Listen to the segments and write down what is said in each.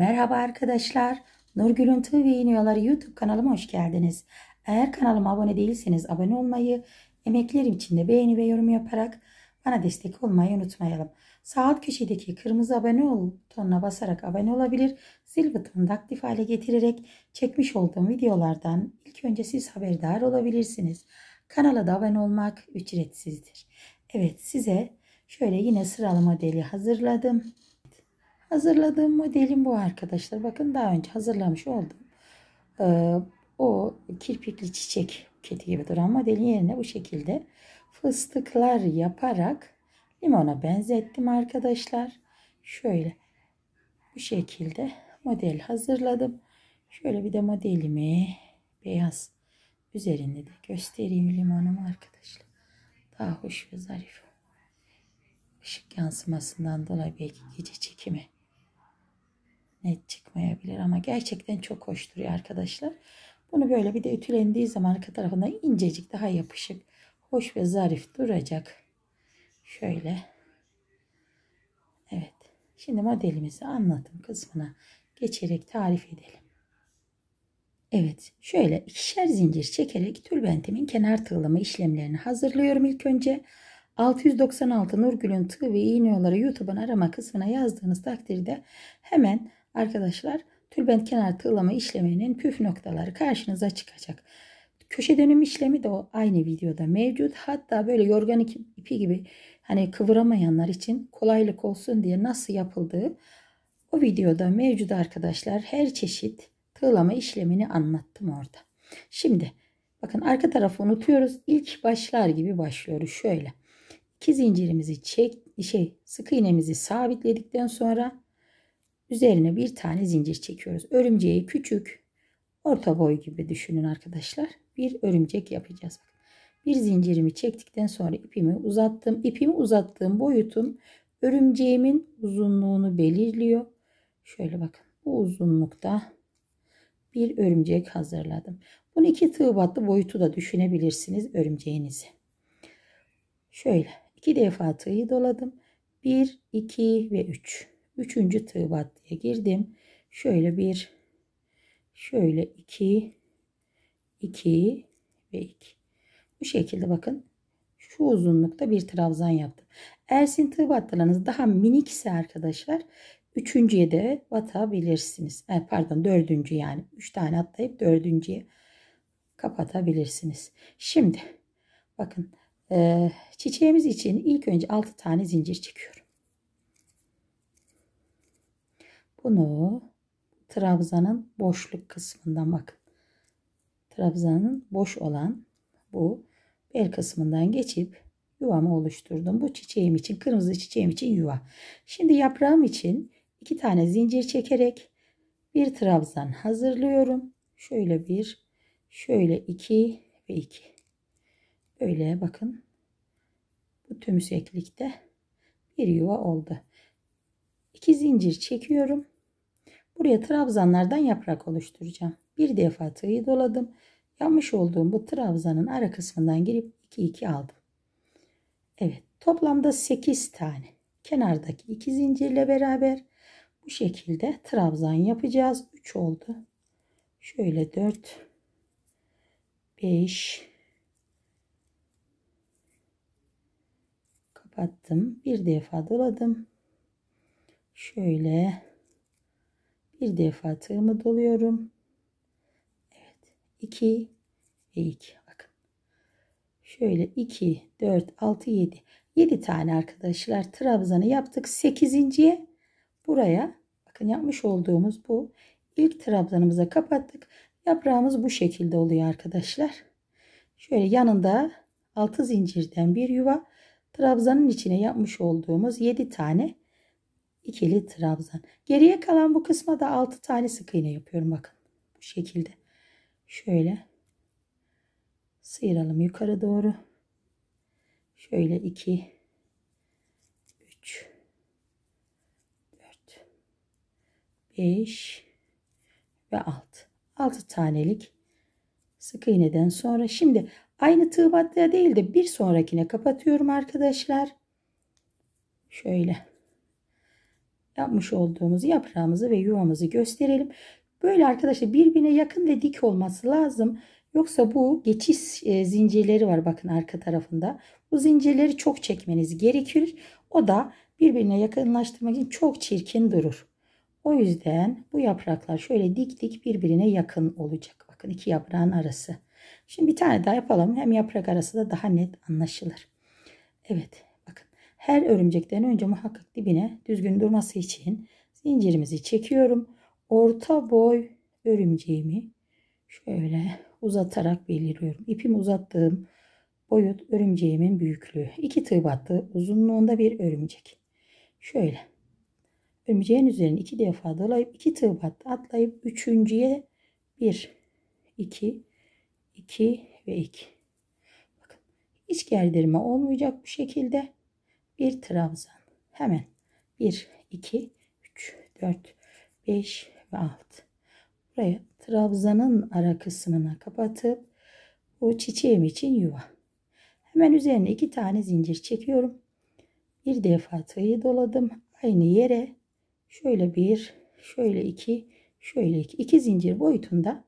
Merhaba arkadaşlar. Nurgül'ün Tığ ve İğniyaları YouTube kanalıma hoş geldiniz. Eğer kanalıma abone değilseniz abone olmayı, emeklerim için de beğeni ve yorum yaparak bana destek olmayı unutmayalım. Sağ alt köşedeki kırmızı abone ol butonuna basarak abone olabilir, zil butonunu da aktif hale getirerek çekmiş olduğum videolardan ilk önce siz haberdar olabilirsiniz. Kanala da abone olmak ücretsizdir. Evet size şöyle yine sıralı modeli hazırladım. Hazırladığım modelim bu arkadaşlar. Bakın daha önce hazırlamış oldum. E, o kirpikli çiçek buketi gibi duran modelin yerine bu şekilde fıstıklar yaparak limona benzettim arkadaşlar. Şöyle bu şekilde model hazırladım. Şöyle bir de modelimi beyaz üzerinde de göstereyim limonumu arkadaşlar. Daha hoş ve zarif. Işık yansımasından dolayı belki gece çekimi net çıkmayabilir ama gerçekten çok hoş duruyor arkadaşlar. Bunu böyle bir de ütülendiği zaman arka tarafına incecik daha yapışık, hoş ve zarif duracak. Şöyle. Evet. Şimdi modelimizi anlatım kısmına geçerek tarif edelim. Evet, şöyle ikişer zincir çekerek tülbentimin kenar tığlama işlemlerini hazırlıyorum ilk önce. 696 Nurgül'ün tığ ve iğne yolları YouTube'un arama kısmına yazdığınız takdirde hemen Arkadaşlar tülbent kenar tığlama işleminin püf noktaları karşınıza çıkacak. Köşe dönüm işlemi de o aynı videoda mevcut. Hatta böyle yorgan ipi gibi hani kıvıramayanlar için kolaylık olsun diye nasıl yapıldığı o videoda mevcut arkadaşlar. Her çeşit tığlama işlemini anlattım orada. Şimdi bakın arka tarafı unutuyoruz. İlk başlar gibi başlıyoruz şöyle. İki zincirimizi çek şey sık iğnemizi sabitledikten sonra Üzerine bir tane zincir çekiyoruz. Örümceği küçük, orta boy gibi düşünün arkadaşlar. Bir örümcek yapacağız. Bir zincirimi çektikten sonra ipimi uzattım. İpimi uzattığım boyutum örümceğimin uzunluğunu belirliyor. Şöyle bakın bu uzunlukta bir örümcek hazırladım. Bunu iki tığ battı boyutu da düşünebilirsiniz örümceğinizi. Şöyle iki defa tığı doladım. 1, 2 ve 3. Üçüncü tığ battıya girdim. Şöyle bir şöyle iki iki ve iki. Bu şekilde bakın şu uzunlukta bir trabzan yaptım. Ersin tığ battılarınız daha minik ise arkadaşlar üçüncüye de batabilirsiniz. E, pardon dördüncü yani. Üç tane atlayıp dördüncüye kapatabilirsiniz. Şimdi bakın e, çiçeğimiz için ilk önce altı tane zincir çekiyorum. Bunu trabzanın boşluk kısmından bakın. Trabzanın boş olan bu bel kısmından geçip yuvamı oluşturdum. Bu çiçeğim için, kırmızı çiçeğim için yuva. Şimdi yaprağım için iki tane zincir çekerek bir trabzan hazırlıyorum. Şöyle bir, şöyle iki ve iki. Böyle bakın. Bu tümseklikte bir yuva oldu. İki zincir çekiyorum. Buraya trabzanlardan yaprak oluşturacağım. Bir defa tığı doladım. Yapmış olduğum bu trabzanın ara kısmından girip 2 2 aldım. Evet toplamda 8 tane kenardaki 2 zincirle beraber bu şekilde trabzan yapacağız. 3 oldu. Şöyle 4 5 kapattım. Bir defa doladım. Şöyle bir defa tığımı doluyorum. Evet. 2 ve 2. Bakın. Şöyle 2, 4, 6, 7. 7 tane arkadaşlar trabzanı yaptık. 8.ye buraya bakın yapmış olduğumuz bu ilk trabzanımıza kapattık. Yaprağımız bu şekilde oluyor arkadaşlar. Şöyle yanında 6 zincirden bir yuva trabzanın içine yapmış olduğumuz 7 tane ikili trabzan. Geriye kalan bu kısma da 6 tane sık iğne yapıyorum bakın. Bu şekilde. Şöyle sıyıralım yukarı doğru. Şöyle 2 3 4 5 ve 6. 6 tanelik sık iğneden sonra şimdi aynı tığ battıya değil de bir sonrakine kapatıyorum arkadaşlar. Şöyle yapmış olduğumuz yaprağımızı ve yuvamızı gösterelim. Böyle arkadaşlar birbirine yakın ve dik olması lazım. Yoksa bu geçiş e, zincirleri var bakın arka tarafında. Bu zincirleri çok çekmeniz gerekir. O da birbirine yakınlaştırmak için çok çirkin durur. O yüzden bu yapraklar şöyle dik dik birbirine yakın olacak. Bakın iki yaprağın arası. Şimdi bir tane daha yapalım. Hem yaprak arası da daha net anlaşılır. Evet her örümcekten önce muhakkak dibine düzgün durması için zincirimizi çekiyorum. Orta boy örümceğimi şöyle uzatarak belirliyorum. İpimi uzattığım boyut örümceğimin büyüklüğü. İki tığ battı uzunluğunda bir örümcek. Şöyle örümceğin üzerine iki defa dolayıp iki tığ battı atlayıp üçüncüye bir, iki, iki ve iki. Bakın hiç gerdirme olmayacak bu şekilde bir trabzan. Hemen 1, 2, 3, 4, 5 ve 6. Buraya trabzanın ara kısmına kapatıp bu çiçeğim için yuva. Hemen üzerine iki tane zincir çekiyorum. Bir defa tığı doladım. Aynı yere şöyle bir, şöyle iki, şöyle iki. iki zincir boyutunda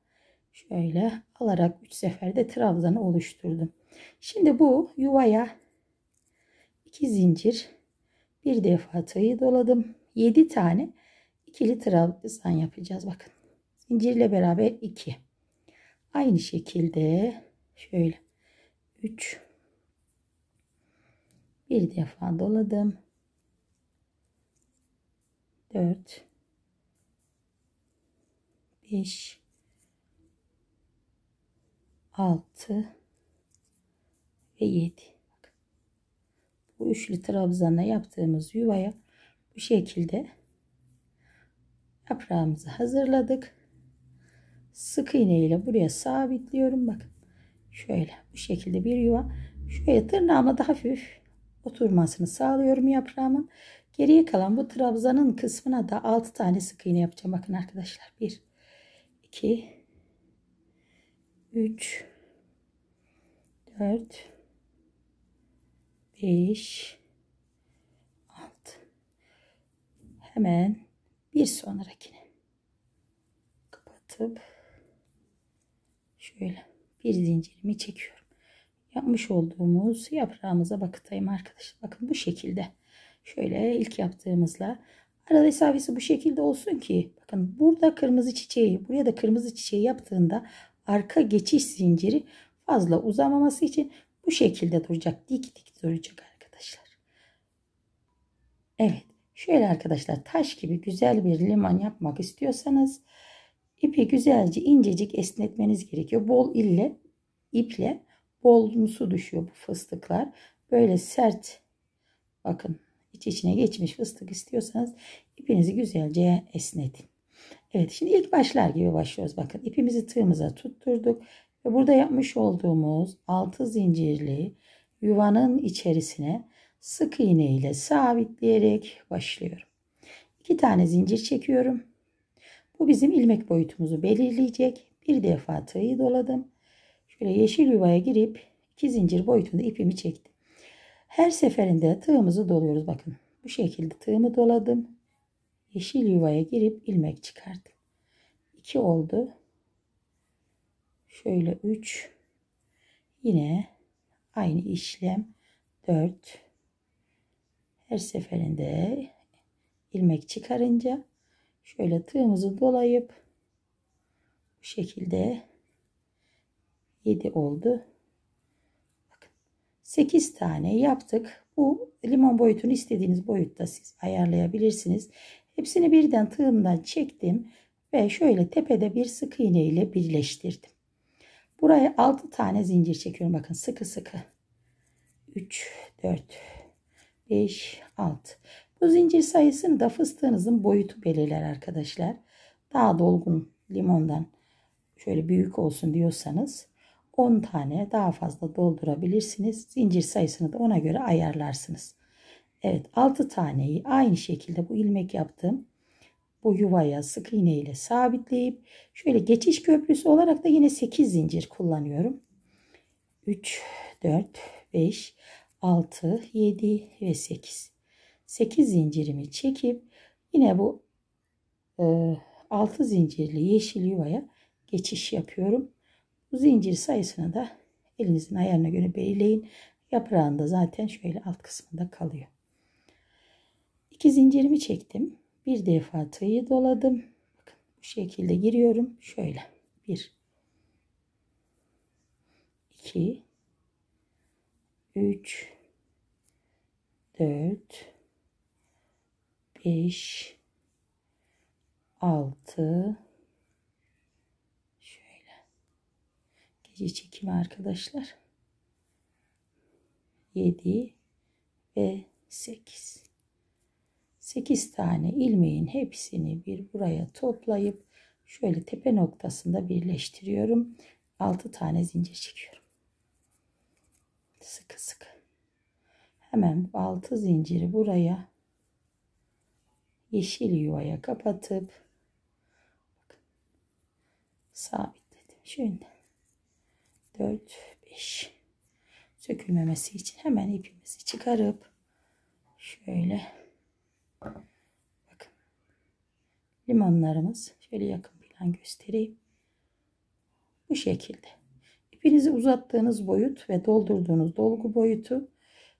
şöyle alarak üç seferde trabzanı oluşturdum. Şimdi bu yuvaya 2 zincir bir defa tığı doladım 7 tane ikili trabzan yapacağız bakın zincirle beraber 2 aynı şekilde şöyle 3 bir defa doladım 4 5 6 ve 7 bu üçlü trabzanla yaptığımız yuvaya bu şekilde yaprağımızı hazırladık. Sık iğne ile buraya sabitliyorum. Bakın şöyle bu şekilde bir yuva. Şöyle tırnağıma da hafif oturmasını sağlıyorum yaprağımın. Geriye kalan bu trabzanın kısmına da 6 tane sık iğne yapacağım. Bakın arkadaşlar 1, 2, 3, 4, 5 6 hemen bir sonrakine kapatıp şöyle bir zincirimi çekiyorum. Yapmış olduğumuz yaprağımıza bakıtayım arkadaşlar. Bakın bu şekilde. Şöyle ilk yaptığımızla arada mesafesi bu şekilde olsun ki bakın burada kırmızı çiçeği buraya da kırmızı çiçeği yaptığında arka geçiş zinciri fazla uzamaması için bu şekilde duracak. Dik dik görecek arkadaşlar. Evet. Şöyle arkadaşlar taş gibi güzel bir liman yapmak istiyorsanız ipi güzelce incecik esnetmeniz gerekiyor. Bol ille iple bol su düşüyor bu fıstıklar. Böyle sert bakın iç içine geçmiş fıstık istiyorsanız ipinizi güzelce esnetin. Evet şimdi ilk başlar gibi başlıyoruz. Bakın ipimizi tığımıza tutturduk. Ve burada yapmış olduğumuz 6 zincirli yuvanın içerisine sık iğne ile sabitleyerek başlıyorum. İki tane zincir çekiyorum. Bu bizim ilmek boyutumuzu belirleyecek. Bir defa tığı doladım. Şöyle yeşil yuvaya girip iki zincir boyutunda ipimi çektim. Her seferinde tığımızı doluyoruz. Bakın bu şekilde tığımı doladım. Yeşil yuvaya girip ilmek çıkardım. 2 oldu. Şöyle 3 yine aynı işlem 4 her seferinde ilmek çıkarınca şöyle tığımızı dolayıp bu şekilde 7 oldu. Bakın 8 tane yaptık. Bu limon boyutunu istediğiniz boyutta siz ayarlayabilirsiniz. Hepsini birden tığımdan çektim ve şöyle tepede bir sık iğne ile birleştirdim. Buraya 6 tane zincir çekiyorum. Bakın sıkı sıkı. 3, 4, 5, 6. Bu zincir sayısını da fıstığınızın boyutu belirler arkadaşlar. Daha dolgun limondan şöyle büyük olsun diyorsanız 10 tane daha fazla doldurabilirsiniz. Zincir sayısını da ona göre ayarlarsınız. Evet 6 taneyi aynı şekilde bu ilmek yaptığım bu yuvaya sık iğne ile sabitleyip şöyle geçiş köprüsü olarak da yine 8 zincir kullanıyorum. 3, 4, 5, 6, 7 ve 8. 8 zincirimi çekip yine bu e, 6 zincirli yeşil yuvaya geçiş yapıyorum. Bu zincir sayısını da elinizin ayarına göre belirleyin. Yaprağında zaten şöyle alt kısmında kalıyor. 2 zincirimi çektim. Bir defa tığı doladım. Bakın bu şekilde giriyorum. Şöyle. Bir. iki, Üç. Dört. Beş. Altı. Şöyle. Gece çekimi arkadaşlar. Yedi ve sekiz. 8 tane ilmeğin hepsini bir buraya toplayıp şöyle tepe noktasında birleştiriyorum. 6 tane zincir çekiyorum. Sıkı sıkı. Hemen 6 zinciri buraya yeşil yuvaya kapatıp sabitledim. Şimdi 4 5 sökülmemesi için hemen ipimizi çıkarıp şöyle Bakın. Limonlarımız şöyle yakın plan göstereyim. Bu şekilde. İpinizi uzattığınız boyut ve doldurduğunuz dolgu boyutu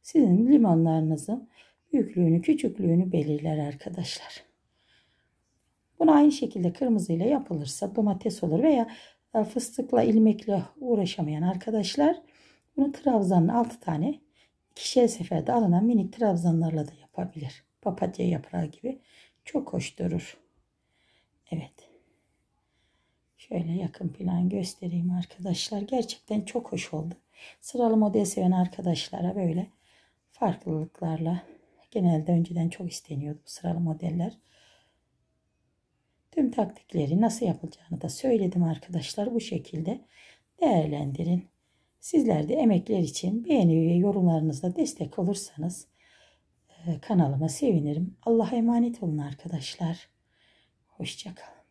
sizin limonlarınızın büyüklüğünü, küçüklüğünü belirler arkadaşlar. Bunu aynı şekilde kırmızıyla yapılırsa domates olur veya e, fıstıkla ilmekle uğraşamayan arkadaşlar bunu trabzanın 6 tane ikişer seferde alınan minik trabzanlarla da yapabilir papatya yaprağı gibi çok hoş durur. Evet. Şöyle yakın plan göstereyim arkadaşlar. Gerçekten çok hoş oldu. Sıralı model seven arkadaşlara böyle farklılıklarla genelde önceden çok isteniyordu bu sıralı modeller. Tüm taktikleri nasıl yapılacağını da söyledim arkadaşlar. Bu şekilde değerlendirin. Sizler de emekler için beğeni ve yorumlarınızla destek olursanız ee, kanalıma sevinirim. Allah'a emanet olun arkadaşlar. Hoşçakalın.